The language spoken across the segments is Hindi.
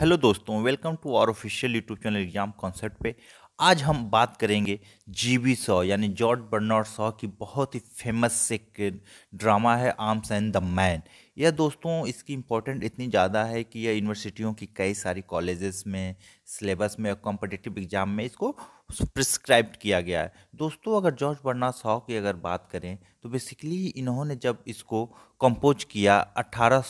हेलो दोस्तों welcome to our official YouTube channel exam concept पे आज हम बात करेंगे जी बी सॉ यानी जॉर्ज बर्नार्ड सॉ की बहुत ही फेमस एक ड्रामा है आर्म्स एंड द मैन यह दोस्तों इसकी इम्पोर्टेंट इतनी ज़्यादा है कि यह यूनिवर्सिटियों की कई सारी कॉलेजेस में सिलेबस में और कॉम्पिटिटिव एग्ज़ाम में इसको प्रिस्क्राइब किया गया है दोस्तों अगर जॉर्ज बर्नार्ड सॉ की अगर बात करें तो बेसिकली इन्होंने जब इसको कंपोज किया अट्ठारह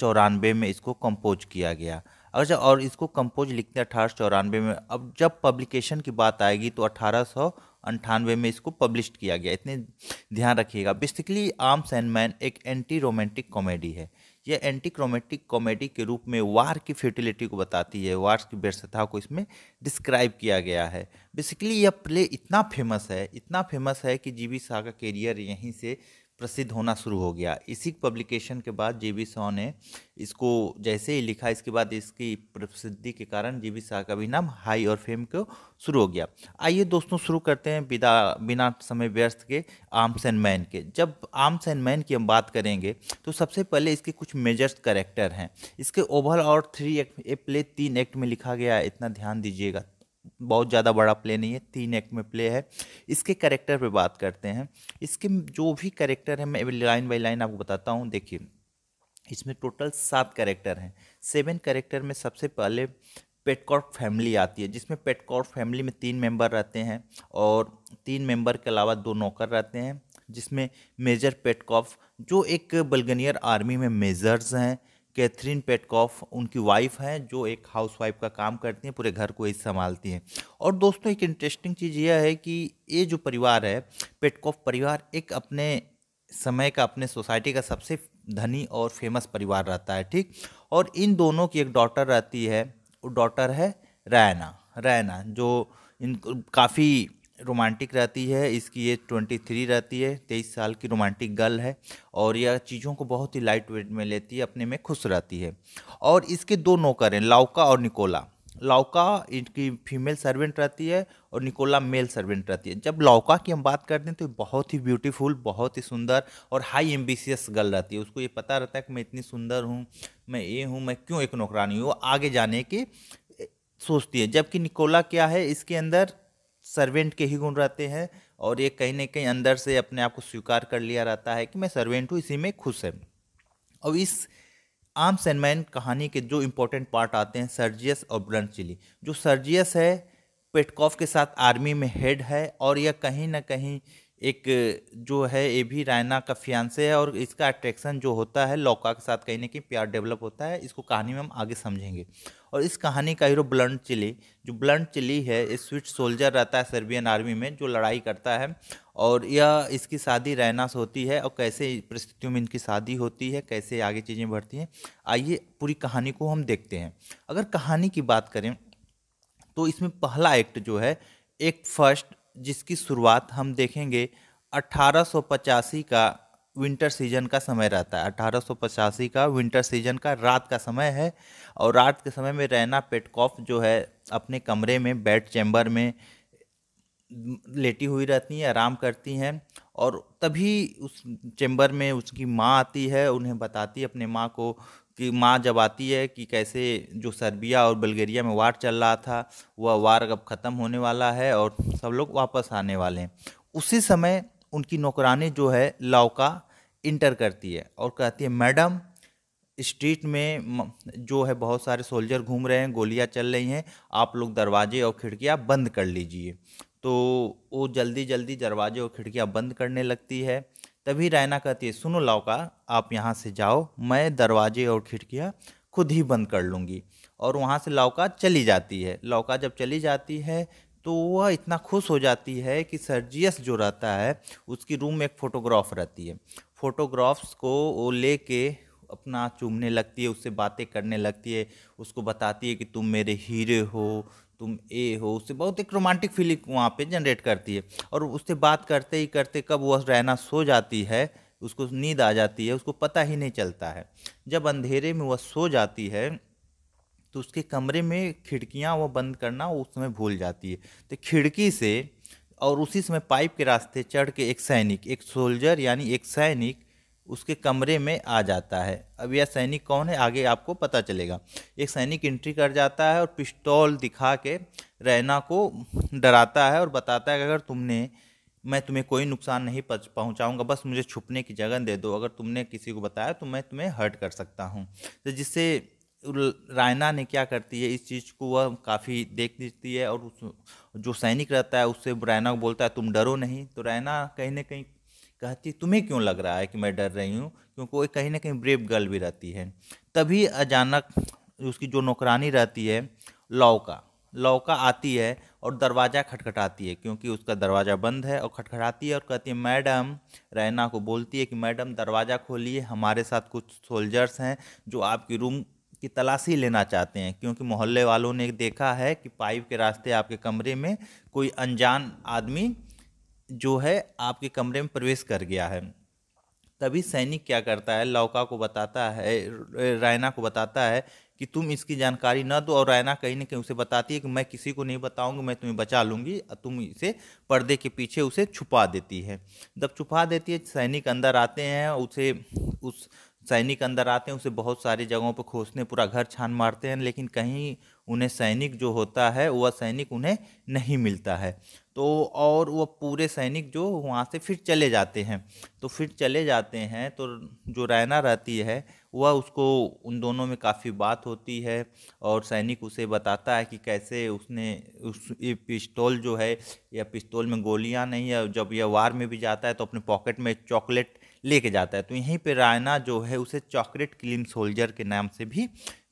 चौरानवे में इसको कंपोज किया गया अच्छा और इसको कंपोज लिखते हैं अठारह चौरानवे में अब जब पब्लिकेशन की बात आएगी तो अठारह सौ अंठानवे में इसको पब्लिश किया गया इतने ध्यान रखिएगा बेसिकली आर्म्स एंड मैन एक एंटी रोमांटिक कॉमेडी है यह एंटी क्रोमेटिक कॉमेडी के रूप में वार की फर्टिलिटी को बताती है वार की व्यर्थता को इसमें डिस्क्राइब किया गया है बेसिकली यह प्ले इतना फेमस है इतना फेमस है कि जी बी शाह का करियर यहीं से प्रसिद्ध होना शुरू हो गया इसी पब्लिकेशन के बाद जे बी शाह ने इसको जैसे ही लिखा इसके बाद इसकी प्रसिद्धि के कारण जे बी शाह का भी नाम हाई और फेम को शुरू हो गया आइए दोस्तों शुरू करते हैं बिना बिना समय व्यस्त के आर्म्स एंड मैन के जब आर्म्स एंड मैन की हम बात करेंगे तो सबसे पहले इसके कुछ मेजर्स करेक्टर हैं इसके overall three act a play तीन एक्ट में लिखा गया है इतना ध्यान दीजिएगा बहुत ज़्यादा बड़ा प्ले नहीं है तीन एक्ट में प्ले है इसके करेक्टर पे बात करते हैं इसके जो भी करेक्टर है मैं लाइन बाई लाइन आपको बताता हूँ देखिए इसमें टोटल सात करेक्टर हैं सेवन करेक्टर में सबसे पहले पेटकॉर्प फैमिली आती है जिसमें पेटकॉर्ट फैमिली में तीन मेंबर रहते हैं और तीन मेंबर के अलावा दो नौकर रहते हैं जिसमें मेजर पेटकॉफ जो एक बल्गनियर आर्मी में मेजर्स हैं कैथरीन पेटकॉफ उनकी वाइफ हैं जो एक हाउस वाइफ का काम करती हैं पूरे घर को ही संभालती हैं और दोस्तों एक इंटरेस्टिंग चीज़ यह है कि ये जो परिवार है पेटकॉफ परिवार एक अपने समय का अपने सोसाइटी का सबसे धनी और फेमस परिवार रहता है ठीक और इन दोनों की एक डॉटर रहती है वो डॉटर है रैना रैना जो इन काफ़ी रोमांटिक रहती है इसकी एज ट्वेंटी थ्री रहती है तेईस साल की रोमांटिक गर्ल है और यह चीज़ों को बहुत ही लाइट वेट में लेती है अपने में खुश रहती है और इसके दो नौकर हैं लाउका और निकोला लाउका इनकी फीमेल सर्वेंट रहती है और निकोला मेल सर्वेंट रहती है जब लाउका की हम बात करते हैं तो बहुत ही ब्यूटीफुल बहुत ही सुंदर और हाई एम्बिशियस गर्ल रहती है उसको ये पता रहता है कि मैं इतनी सुंदर हूँ मैं ये हूँ मैं क्यों एक नौकरानी हूँ आगे जाने की सोचती है जबकि निकोला क्या है इसके अंदर सर्वेंट के ही गुण रहते हैं और ये कहीं ना कहीं अंदर से अपने आप को स्वीकार कर लिया रहता है कि मैं सर्वेंट हूँ इसी में खुश है और इस आम सैनमैन कहानी के जो इम्पोर्टेंट पार्ट आते हैं सर्जियस और ब्रंट चिली जो सर्जियस है पेटकॉफ के साथ आर्मी में हेड है और यह कहीं ना कहीं एक जो है ए भी रायना का फियांसे है और इसका अट्रैक्शन जो होता है लौका के साथ कहीं ना कहीं प्यार डेवलप होता है इसको कहानी में हम आगे समझेंगे और इस कहानी का हीरो ब्लंट चिली जो ब्लंट चिली है ये स्विट सोल्जर रहता है सर्बियन आर्मी में जो लड़ाई करता है और यह इसकी शादी रैना से होती है और कैसे परिस्थितियों में इनकी शादी होती है कैसे आगे चीज़ें बढ़ती हैं आइए पूरी कहानी को हम देखते हैं अगर कहानी की बात करें तो इसमें पहला एक्ट जो है एक फर्स्ट जिसकी शुरुआत हम देखेंगे 1885 का विंटर सीजन का समय रहता है 1885 का विंटर सीजन का रात का समय है और रात के समय में रैना पेटकॉफ जो है अपने कमरे में बेड चैम्बर में लेटी हुई रहती हैं आराम करती हैं और तभी उस चैम्बर में उसकी माँ आती है उन्हें बताती है अपने माँ को कि माँ जब आती है कि कैसे जो सर्बिया और बल्गेरिया में वार चल रहा था वह वार अब ख़त्म होने वाला है और सब लोग वापस आने वाले हैं उसी समय उनकी नौकरानी जो है लाओका इंटर करती है और कहती है मैडम स्ट्रीट में जो है बहुत सारे सोल्जर घूम रहे हैं गोलियां चल रही हैं आप लोग दरवाजे और खिड़कियां बंद कर लीजिए तो वो जल्दी जल्दी दरवाजे और खिड़कियां बंद करने लगती है तभी रायना कहती है सुनो लौका आप यहाँ से जाओ मैं दरवाजे और खिड़कियाँ खुद ही बंद कर लूँगी और वहाँ से लौका चली जाती है लौका जब चली जाती है तो वह इतना खुश हो जाती है कि सर्जियस जो रहता है उसकी रूम में एक फ़ोटोग्राफ रहती है फ़ोटोग्राफ्स को वो ले अपना चूमने लगती है उससे बातें करने लगती है उसको बताती है कि तुम मेरे हीरे हो तुम ए हो उससे बहुत एक रोमांटिक फीलिंग वहाँ पे जनरेट करती है और उससे बात करते ही करते कब वह रहना सो जाती है उसको नींद आ जाती है उसको पता ही नहीं चलता है जब अंधेरे में वह सो जाती है तो उसके कमरे में खिड़कियाँ वह बंद करना वो उस समय भूल जाती है तो खिड़की से और उसी समय पाइप के रास्ते चढ़ के एक सैनिक एक सोल्जर यानी एक सैनिक उसके कमरे में आ जाता है अब यह सैनिक कौन है आगे आपको पता चलेगा एक सैनिक एंट्री कर जाता है और पिस्तौल दिखा के रैना को डराता है और बताता है कि अगर तुमने मैं तुम्हें कोई नुकसान नहीं पहुंचाऊंगा बस मुझे छुपने की जगह दे दो अगर तुमने किसी को बताया तो मैं तुम्हें हर्ट कर सकता हूँ तो जिससे रायना ने क्या करती है इस चीज़ को वह काफ़ी देख लेती है और उस जो सैनिक रहता है उससे रायना को बोलता है तुम डरो नहीं तो रायना कहीं ना कहीं कहती तुम्हें क्यों लग रहा है कि मैं डर रही हूँ क्योंकि वो कहीं ना कहीं ब्रेव गर्ल भी रहती है तभी अचानक उसकी जो नौकरानी रहती है लौका लौका आती है और दरवाज़ा खटखटाती है क्योंकि उसका दरवाज़ा बंद है और खटखटाती है और कहती है मैडम रैना को बोलती है कि मैडम दरवाज़ा खोलिए हमारे साथ कुछ सोल्जर्स हैं जो आपकी रूम की तलाशी लेना चाहते हैं क्योंकि मोहल्ले वालों ने देखा है कि पाइप के रास्ते आपके कमरे में कोई अनजान आदमी जो है आपके कमरे में प्रवेश कर गया है तभी सैनिक क्या करता है लौका को बताता है रायना को बताता है कि तुम इसकी जानकारी ना दो और रायना कहीं ना कहीं उसे बताती है कि मैं किसी को नहीं बताऊंगी मैं तुम्हें बचा लूंगी और तुम इसे पर्दे के पीछे उसे छुपा देती है जब छुपा देती है सैनिक अंदर आते हैं उसे उस सैनिक अंदर आते हैं उसे बहुत सारी जगहों पर हैं पूरा घर छान मारते हैं लेकिन कहीं उन्हें सैनिक जो होता है वह सैनिक उन्हें नहीं मिलता है तो और वह पूरे सैनिक जो वहाँ से फिर चले जाते हैं तो फिर चले जाते हैं तो जो रैना रहती है वह उसको उन दोनों में काफ़ी बात होती है और सैनिक उसे बताता है कि कैसे उसने उस ये पिस्तौल जो है या पिस्तौल में गोलियां नहीं है जब यह वार में भी जाता है तो अपने पॉकेट में चॉकलेट लेके जाता है तो यहीं पे रायना जो है उसे चॉकलेट क्लीम सोल्जर के नाम से भी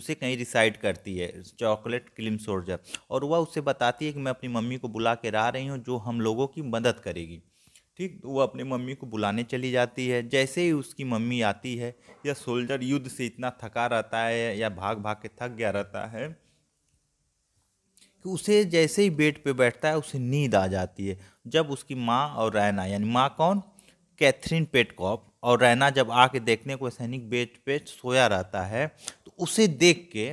उसे कहीं रिसाइड करती है चॉकलेट क्लीम सोल्जर और वह उसे बताती है कि मैं अपनी मम्मी को बुला के रा रही हूँ जो हम लोगों की मदद करेगी ठीक तो वो अपने मम्मी को बुलाने चली जाती है जैसे ही उसकी मम्मी आती है या सोल्जर युद्ध से इतना थका रहता है या भाग भाग के थक गया रहता है कि उसे जैसे ही बेड पे बैठता है उसे नींद आ जाती है जब उसकी माँ और रैना यानी माँ कौन कैथरीन पेटकॉप और रैना जब आके देखने को सैनिक बेड पे सोया रहता है तो उसे देख के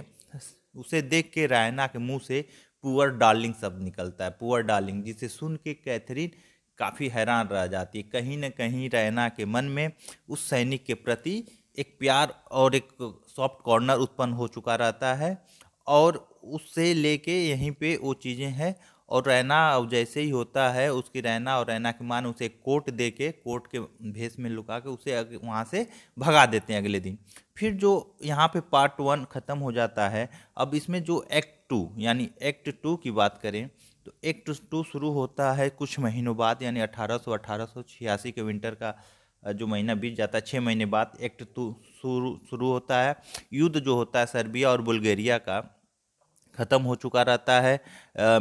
उसे देख के रैना के मुंह से पुअर डार्लिंग शब्द निकलता है पुअर डार्लिंग जिसे सुन के कैथरीन काफ़ी हैरान रह जाती है कहीं ना कहीं रैना के मन में उस सैनिक के प्रति एक प्यार और एक सॉफ्ट कॉर्नर उत्पन्न हो चुका रहता है और उससे लेके यहीं पे वो चीज़ें हैं और रैना जैसे ही होता है उसकी रैना और रैना के मान उसे कोट दे के कोट के भेस में लुका के उसे वहाँ से भगा देते हैं अगले दिन फिर जो यहाँ पे पार्ट वन ख़त्म हो जाता है अब इसमें जो एक्ट टू यानी एक्ट टू की बात करें तो एक्ट टू शुरू होता है कुछ महीनों बाद यानी अठारह सौ अठारह छियासी के विंटर का जो महीना बीत जाता है छः महीने बाद एक्ट टू शुरू शुरू होता है युद्ध जो होता है सर्बिया और बुल्गारिया का ख़त्म हो चुका रहता है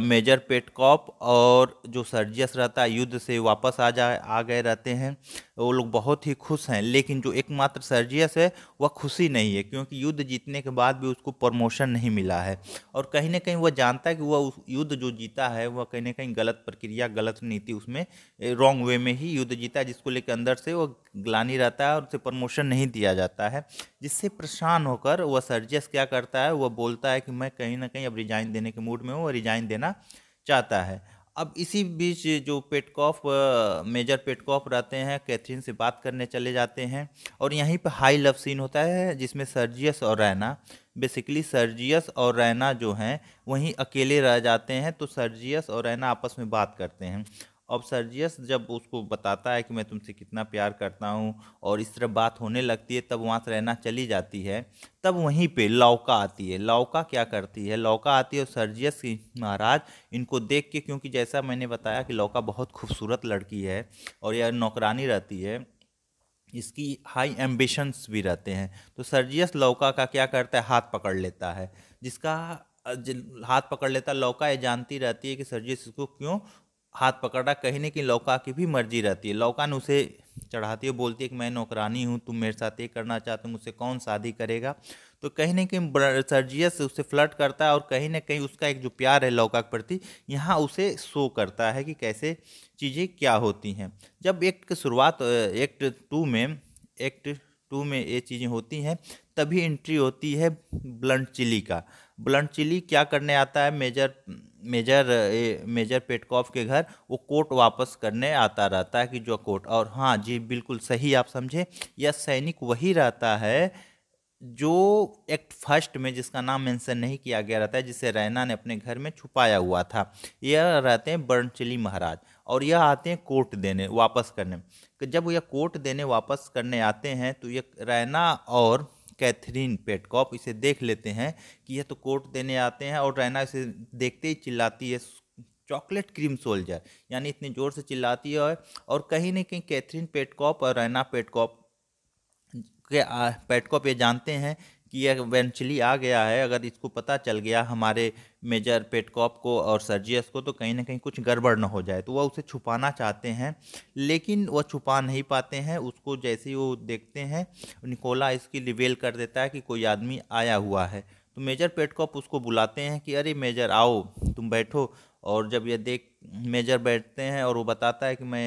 मेजर पेटकॉप और जो सर्जियस रहता है युद्ध से वापस आ जा आ गए रहते हैं वो लोग बहुत ही खुश हैं लेकिन जो एकमात्र सर्जियस है वह खुशी नहीं है क्योंकि युद्ध जीतने के बाद भी उसको प्रमोशन नहीं मिला है और कहीं ना कहीं वह जानता है कि वह उस युद्ध जो जीता है वह कहीं ना कहीं गलत प्रक्रिया गलत नीति उसमें रॉन्ग वे में ही युद्ध जीता है जिसको लेकर अंदर से वह ग्लानी रहता है और उसे प्रमोशन नहीं दिया जाता है जिससे परेशान होकर वह सर्जियस क्या करता है वह बोलता है कि मैं कहीं ना कहीं अब रिजाइन देने के मूड में हूँ और रिजाइन हेडलाइन देना चाहता है अब इसी बीच जो पेटकॉफ मेजर पेटकॉफ रहते हैं कैथरीन से बात करने चले जाते हैं और यहीं पर हाई लव सीन होता है जिसमें सर्जियस और रैना बेसिकली सर्जियस और रैना जो हैं वहीं अकेले रह जाते हैं तो सर्जियस और रैना आपस में बात करते हैं अब सर्जियस जब उसको बताता है कि मैं तुमसे कितना प्यार करता हूँ और इस तरह बात होने लगती है तब वहाँ से रहना चली जाती है तब वहीं पे लौका आती है लौका क्या करती है लौका आती है और सर्जियस महाराज इनको देख के क्योंकि जैसा मैंने बताया कि लौका बहुत खूबसूरत लड़की है और यह नौकरानी रहती है इसकी हाई एम्बिशंस भी रहते हैं तो सर्जियस लौका का क्या करता है हाथ पकड़ लेता है जिसका हाथ पकड़ लेता लौका ये जानती रहती है कि सर्जियस इसको क्यों हाथ पकड़ा कहीं ना कहीं लौका की भी मर्जी रहती है लौकान उसे चढ़ाती है बोलती है कि मैं नौकरानी हूँ तुम मेरे साथ ये करना चाहते हो मुझसे कौन शादी करेगा तो कहीं ना कहीं सर्जियस उससे फ्लर्ट करता है और कहीं ना कहीं उसका एक जो प्यार है लौका के प्रति यहाँ उसे शो करता है कि कैसे चीज़ें क्या होती हैं जब एक्ट की शुरुआत एक्ट टू में एक्ट टू में ये चीज़ें होती हैं तभी एंट्री होती है ब्लंट चिली का ब्लंट चिली क्या करने आता है मेजर मेजर मेजर पेटकॉफ के घर वो कोट वापस करने आता रहता है कि जो कोट और हाँ जी बिल्कुल सही आप समझे यह सैनिक वही रहता है जो एक्ट फर्स्ट में जिसका नाम मेंशन नहीं किया गया रहता है जिसे रैना ने अपने घर में छुपाया हुआ था यह रहते हैं बर्णचिली महाराज और यह आते हैं कोर्ट देने वापस करने जब यह कोर्ट देने वापस करने आते हैं तो यह रैना और कैथरीन पेटकॉप इसे देख लेते हैं कि यह तो कोर्ट देने आते हैं और रैना इसे देखते ही चिल्लाती है चॉकलेट क्रीम सोल्जर यानी इतने ज़ोर से चिल्लाती है और कहीं ना कहीं कैथरीन पेटकॉप और रैना पेटकॉप के पेटकॉप ये जानते हैं कि यह वेंचुअली आ गया है अगर इसको पता चल गया हमारे मेजर पेटकॉप को और सर्जियस को तो कहीं ना कहीं कुछ गड़बड़ ना हो जाए तो वह उसे छुपाना चाहते हैं लेकिन वह छुपा नहीं पाते हैं उसको जैसे ही वो देखते हैं निकोला इसकी रिवेल कर देता है कि कोई आदमी आया हुआ है तो मेजर पेटकॉप उसको बुलाते हैं कि अरे मेजर आओ तुम बैठो और जब यह देख मेजर बैठते हैं और वो बताता है कि मैं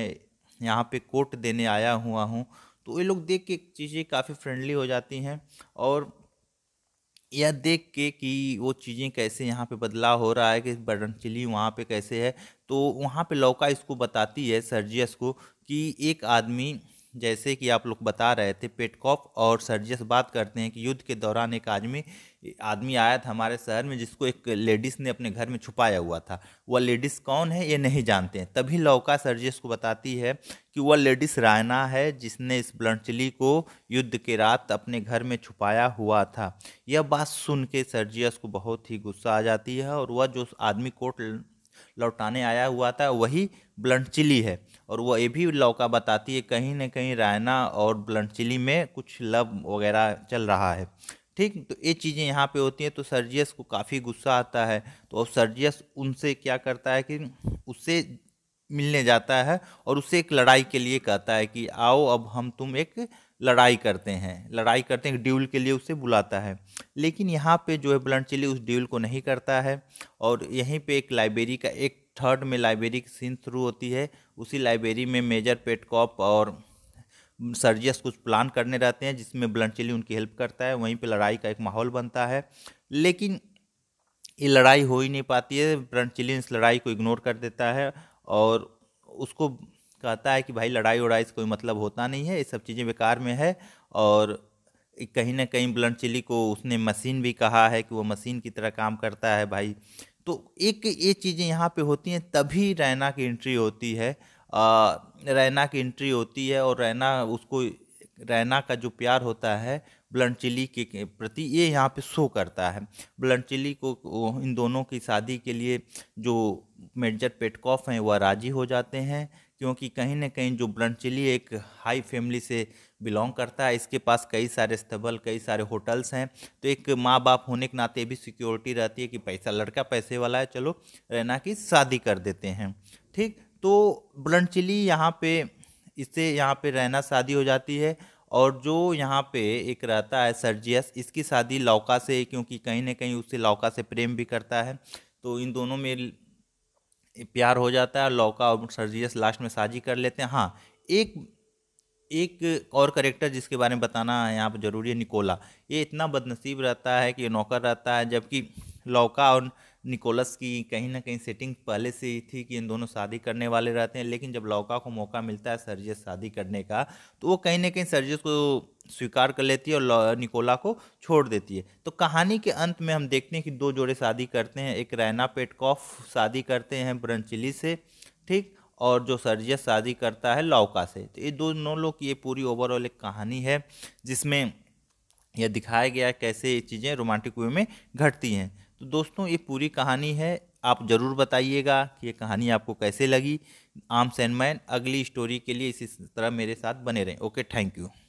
यहाँ पे कोर्ट देने आया हुआ हूँ तो ये लोग देख के चीज़ें काफ़ी फ्रेंडली हो जाती हैं और यह देख के कि वो चीज़ें कैसे यहाँ पे बदलाव हो रहा है कि चिली वहाँ पे कैसे है तो वहाँ पे लौका इसको बताती है सर्जियस को कि एक आदमी जैसे कि आप लोग बता रहे थे पेटकॉफ और सर्जियस बात करते हैं कि युद्ध के दौरान एक आदमी आदमी आया था हमारे शहर में जिसको एक लेडीज़ ने अपने घर में छुपाया हुआ था वह लेडीज़ कौन है ये नहीं जानते हैं तभी लौका सर्जियस को बताती है कि वह लेडीज़ रायना है जिसने इस ब्लंटली को युद्ध के रात अपने घर में छुपाया हुआ था यह बात सुन के सर्जियस को बहुत ही गुस्सा आ जाती है और वह जो आदमी कोट लौटाने आया हुआ था वही ब्लंट चिली है और वो ये भी लौका बताती है कहीं ना कहीं रायना और ब्लंट चिली में कुछ लव वगैरह चल रहा है ठीक तो ये चीज़ें यहाँ पे होती हैं तो सर्जियस को काफ़ी गुस्सा आता है तो अब सर्जियस उनसे क्या करता है कि उससे मिलने जाता है और उससे एक लड़ाई के लिए कहता है कि आओ अब हम तुम एक लड़ाई करते हैं लड़ाई करते हैं ड्यूल के लिए उसे बुलाता है लेकिन यहाँ पे जो है ब्लंट चिली उस ड्यूल को नहीं करता है और यहीं पे एक लाइब्रेरी का एक थर्ड में लाइब्रेरी की सीन शुरू होती है उसी लाइब्रेरी में मेजर पेटकॉप और सर्जियस कुछ प्लान करने रहते हैं जिसमें ब्लंट चिली उनकी हेल्प करता है वहीं पर लड़ाई का एक माहौल बनता है लेकिन ये लड़ाई हो ही नहीं पाती है ब्लंट चिली इस लड़ाई को इग्नोर कर देता है और उसको कहता है कि भाई लड़ाई उड़ाई से कोई मतलब होता नहीं है ये सब चीज़ें बेकार में है और कहीं ना कहीं ब्लड चिली को उसने मशीन भी कहा है कि वो मशीन की तरह काम करता है भाई तो एक ये चीज़ें यहाँ पे होती हैं तभी रैना की एंट्री होती है आ, रैना की एंट्री होती है और रैना उसको रैना का जो प्यार होता है ब्लड चिली के प्रति ये यहाँ पे शो करता है ब्लड चिली को इन दोनों की शादी के लिए जो मेजर पेटकॉफ हैं वह राज़ी हो जाते हैं क्योंकि कहीं ना कहीं जो ब्लंट चिली एक हाई फैमिली से बिलोंग करता है इसके पास कई सारे स्तबल कई सारे होटल्स हैं तो एक माँ बाप होने के नाते भी सिक्योरिटी रहती है कि पैसा लड़का पैसे वाला है चलो रहना की शादी कर देते हैं ठीक तो ब्लंट चिली यहाँ पे इससे यहाँ पे रहना शादी हो जाती है और जो यहाँ पे एक रहता है सर्जियस इसकी शादी लौका से क्योंकि कहीं ना कहीं उससे लौका से प्रेम भी करता है तो इन दोनों में प्यार हो जाता है लौका और सर्जियस लास्ट में साजी कर लेते हैं हाँ एक एक और करेक्टर जिसके बारे में बताना यहाँ पर ज़रूरी है निकोला ये इतना बदनसीब रहता है कि ये नौकर रहता है जबकि लौका और निकोलस की कहीं ना कहीं सेटिंग पहले से ही थी कि इन दोनों शादी करने वाले रहते हैं लेकिन जब लौका को मौका मिलता है सर्जियस शादी करने का तो वो कहीं ना कहीं सर्जियस को स्वीकार कर लेती है और निकोला को छोड़ देती है तो कहानी के अंत में हम देखते हैं कि दो जोड़े शादी करते हैं एक रैना पेटकॉफ शादी करते हैं ब्रंचिली से ठीक और जो सर्जियस शादी करता है लौका से तो ये दोनों लोग ये पूरी ओवरऑल एक कहानी है जिसमें यह दिखाया गया कैसे ये चीज़ें रोमांटिक वे में घटती हैं तो दोस्तों ये पूरी कहानी है आप ज़रूर बताइएगा कि ये कहानी आपको कैसे लगी आम सैनमैन अगली स्टोरी के लिए इसी तरह मेरे साथ बने रहें ओके थैंक यू